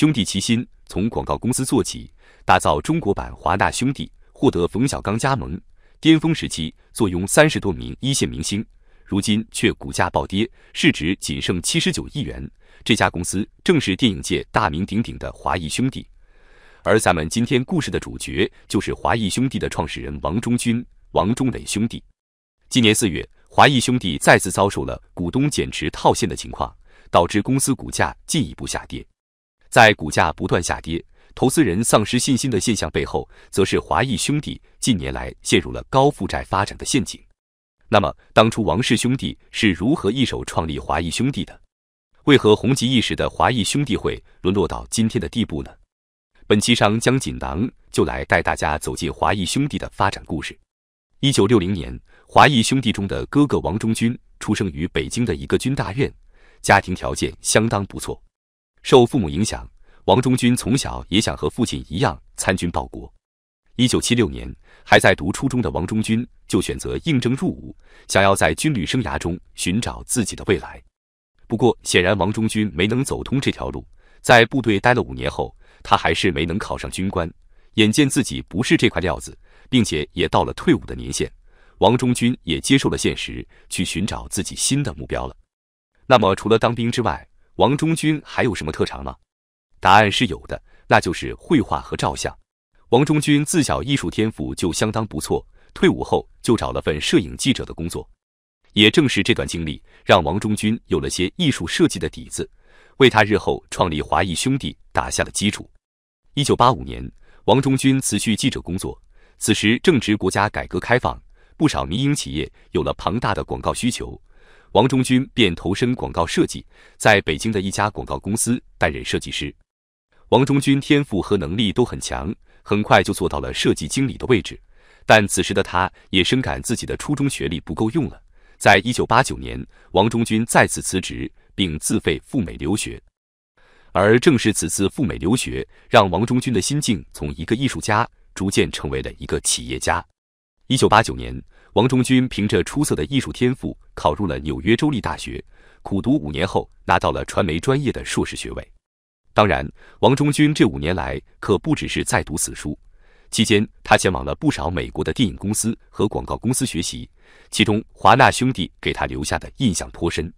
兄弟齐心，从广告公司做起，打造中国版华纳兄弟，获得冯小刚加盟。巅峰时期，坐拥三十多名一线明星，如今却股价暴跌，市值仅剩七十九亿元。这家公司正是电影界大名鼎鼎的华谊兄弟。而咱们今天故事的主角就是华谊兄弟的创始人王中军、王中磊兄弟。今年四月，华谊兄弟再次遭受了股东减持套现的情况，导致公司股价进一步下跌。在股价不断下跌、投资人丧失信心的现象背后，则是华谊兄弟近年来陷入了高负债发展的陷阱。那么，当初王氏兄弟是如何一手创立华谊兄弟的？为何红极一时的华谊兄弟会沦落到今天的地步呢？本期商江锦囊就来带大家走进华谊兄弟的发展故事。一九六零年，华谊兄弟中的哥哥王中军出生于北京的一个军大院，家庭条件相当不错。受父母影响，王中军从小也想和父亲一样参军报国。一九七六年，还在读初中的王中军就选择应征入伍，想要在军旅生涯中寻找自己的未来。不过，显然王中军没能走通这条路。在部队待了五年后，他还是没能考上军官。眼见自己不是这块料子，并且也到了退伍的年限，王中军也接受了现实，去寻找自己新的目标了。那么，除了当兵之外，王中军还有什么特长吗？答案是有的，那就是绘画和照相。王中军自小艺术天赋就相当不错，退伍后就找了份摄影记者的工作。也正是这段经历，让王中军有了些艺术设计的底子，为他日后创立华谊兄弟打下了基础。一九八五年，王中军辞去记者工作，此时正值国家改革开放，不少民营企业有了庞大的广告需求。王中军便投身广告设计，在北京的一家广告公司担任设计师。王中军天赋和能力都很强，很快就做到了设计经理的位置。但此时的他，也深感自己的初中学历不够用了。在一九八九年，王中军再次辞职，并自费赴美留学。而正是此次赴美留学，让王中军的心境从一个艺术家，逐渐成为了一个企业家。一九八九年。王中军凭着出色的艺术天赋，考入了纽约州立大学，苦读五年后拿到了传媒专业的硕士学位。当然，王中军这五年来可不只是在读死书，期间他前往了不少美国的电影公司和广告公司学习，其中华纳兄弟给他留下的印象颇深。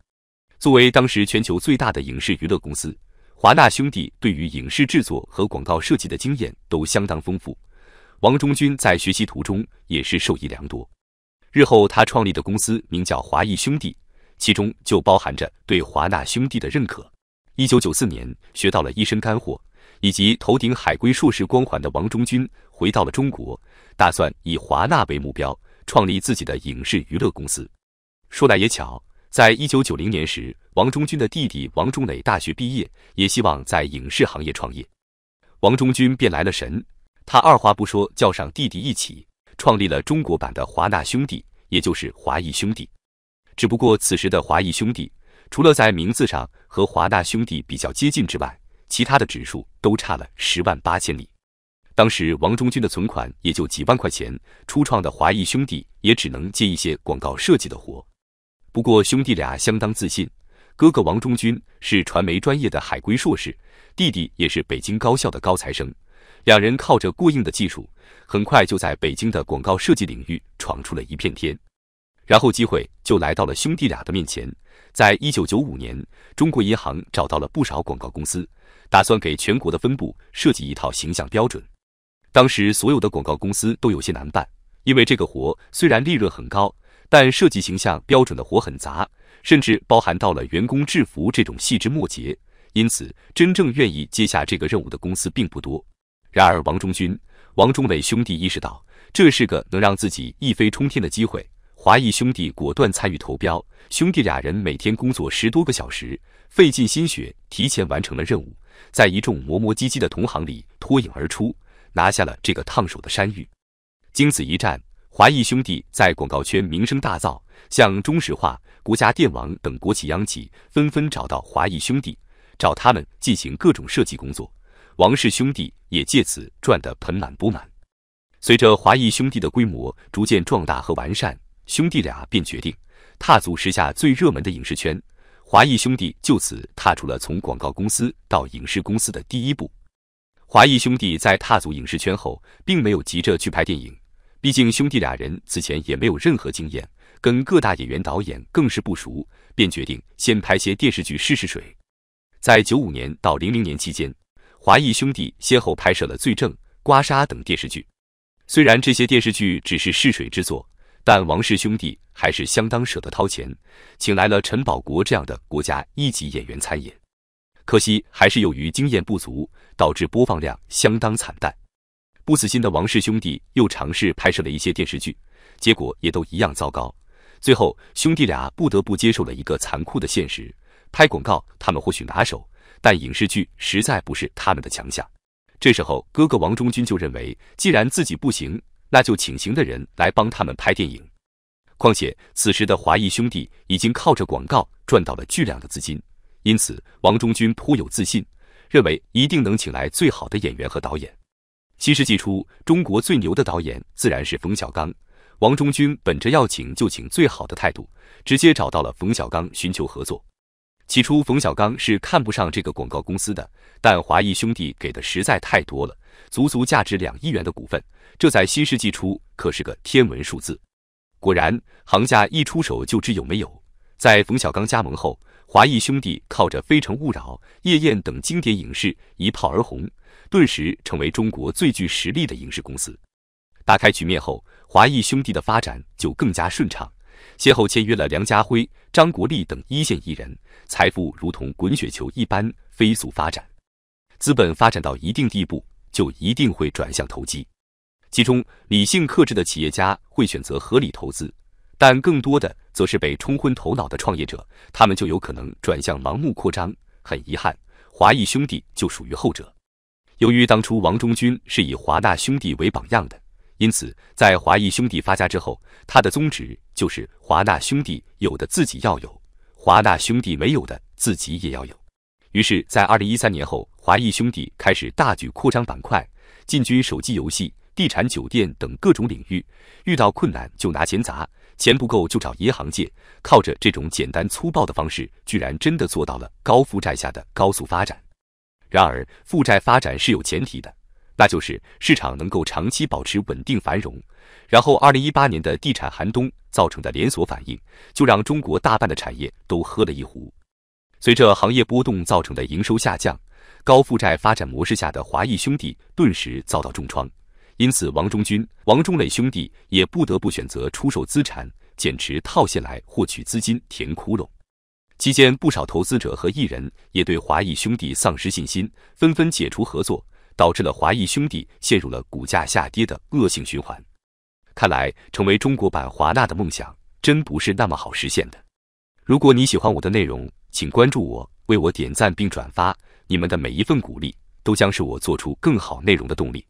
作为当时全球最大的影视娱乐公司，华纳兄弟对于影视制作和广告设计的经验都相当丰富，王中军在学习途中也是受益良多。日后，他创立的公司名叫华谊兄弟，其中就包含着对华纳兄弟的认可。一九九四年，学到了一身干货以及头顶海归硕士光环的王中军回到了中国，打算以华纳为目标，创立自己的影视娱乐公司。说来也巧，在一九九零年时，王中军的弟弟王中磊大学毕业，也希望在影视行业创业，王中军便来了神，他二话不说叫上弟弟一起。创立了中国版的华纳兄弟，也就是华谊兄弟。只不过此时的华谊兄弟，除了在名字上和华纳兄弟比较接近之外，其他的指数都差了十万八千里。当时王中军的存款也就几万块钱，初创的华谊兄弟也只能接一些广告设计的活。不过兄弟俩相当自信，哥哥王中军是传媒专业的海归硕士，弟弟也是北京高校的高材生。两人靠着过硬的技术，很快就在北京的广告设计领域闯出了一片天，然后机会就来到了兄弟俩的面前。在一九九五年，中国银行找到了不少广告公司，打算给全国的分部设计一套形象标准。当时，所有的广告公司都有些难办，因为这个活虽然利润很高，但设计形象标准的活很杂，甚至包含到了员工制服这种细枝末节，因此真正愿意接下这个任务的公司并不多。然而，王中军、王中伟兄弟意识到这是个能让自己一飞冲天的机会。华谊兄弟果断参与投标，兄弟俩人每天工作十多个小时，费尽心血，提前完成了任务，在一众磨磨唧唧的同行里脱颖而出，拿下了这个烫手的山芋。经此一战，华谊兄弟在广告圈名声大噪，像中石化、国家电网等国企央企纷纷找到华谊兄弟，找他们进行各种设计工作。王氏兄弟也借此赚得盆满钵满。随着华谊兄弟的规模逐渐壮大和完善，兄弟俩便决定踏足时下最热门的影视圈。华谊兄弟就此踏出了从广告公司到影视公司的第一步。华谊兄弟在踏足影视圈后，并没有急着去拍电影，毕竟兄弟俩人此前也没有任何经验，跟各大演员导演更是不熟，便决定先拍些电视剧试试水。在九五年到零零年期间。华谊兄弟先后拍摄了《罪证》《刮痧》等电视剧，虽然这些电视剧只是试水之作，但王氏兄弟还是相当舍得掏钱，请来了陈宝国这样的国家一级演员参演。可惜还是由于经验不足，导致播放量相当惨淡。不死心的王氏兄弟又尝试拍摄了一些电视剧，结果也都一样糟糕。最后，兄弟俩不得不接受了一个残酷的现实：拍广告，他们或许拿手。但影视剧实在不是他们的强项，这时候哥哥王中军就认为，既然自己不行，那就请行的人来帮他们拍电影。况且此时的华谊兄弟已经靠着广告赚到了巨量的资金，因此王中军颇有自信，认为一定能请来最好的演员和导演。新世纪初，中国最牛的导演自然是冯小刚，王中军本着要请就请最好的态度，直接找到了冯小刚寻求合作。起初，冯小刚是看不上这个广告公司的，但华谊兄弟给的实在太多了，足足价值两亿元的股份，这在新世纪初可是个天文数字。果然，行家一出手就知有没有。在冯小刚加盟后，华谊兄弟靠着《非诚勿扰》《夜宴》等经典影视一炮而红，顿时成为中国最具实力的影视公司。打开局面后，华谊兄弟的发展就更加顺畅。先后签约了梁家辉、张国立等一线艺人，财富如同滚雪球一般飞速发展。资本发展到一定地步，就一定会转向投机。其中，理性克制的企业家会选择合理投资，但更多的则是被冲昏头脑的创业者，他们就有可能转向盲目扩张。很遗憾，华谊兄弟就属于后者。由于当初王中军是以华纳兄弟为榜样的。因此，在华谊兄弟发家之后，他的宗旨就是华纳兄弟有的自己要有，华纳兄弟没有的自己也要有。于是，在二零一三年后，华谊兄弟开始大举扩张板块，进军手机游戏、地产、酒店等各种领域。遇到困难就拿钱砸，钱不够就找银行借，靠着这种简单粗暴的方式，居然真的做到了高负债下的高速发展。然而，负债发展是有前提的。那就是市场能够长期保持稳定繁荣，然后二零一八年的地产寒冬造成的连锁反应，就让中国大半的产业都喝了一壶。随着行业波动造成的营收下降，高负债发展模式下的华谊兄弟顿时遭到重创，因此王中军、王中磊兄弟也不得不选择出售资产、减持套现来获取资金填窟窿。期间，不少投资者和艺人也对华谊兄弟丧失信心，纷纷解除合作。导致了华谊兄弟陷入了股价下跌的恶性循环。看来，成为中国版华纳的梦想真不是那么好实现的。如果你喜欢我的内容，请关注我，为我点赞并转发。你们的每一份鼓励，都将是我做出更好内容的动力。